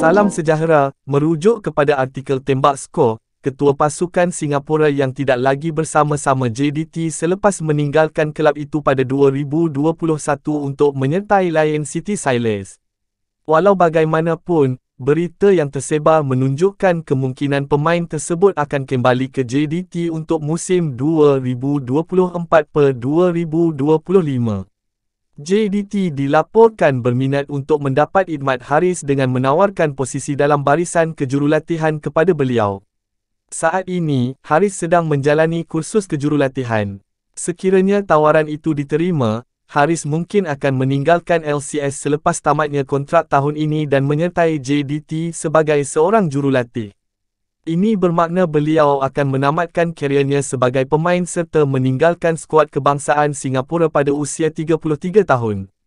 Salam sejahtera, merujuk kepada artikel tembak skor, ketua pasukan Singapura yang tidak lagi bersama-sama JDT selepas meninggalkan kelab itu pada 2021 untuk menyertai Lion City Silas. Walau bagaimanapun, berita yang tersebar menunjukkan kemungkinan pemain tersebut akan kembali ke JDT untuk musim 2024 per 2025. JDT dilaporkan berminat untuk mendapat Ahmad Haris dengan menawarkan posisi dalam barisan kejurulatihan kepada beliau. Saat ini, Haris sedang menjalani kursus kejurulatihan. Sekiranya tawaran itu diterima, Haris mungkin akan meninggalkan LCS selepas tamatnya kontrak tahun ini dan menyertai JDT sebagai seorang jurulatih. Ini bermakna beliau akan menamatkan kariernya sebagai pemain serta meninggalkan skuad kebangsaan Singapura pada usia 33 tahun.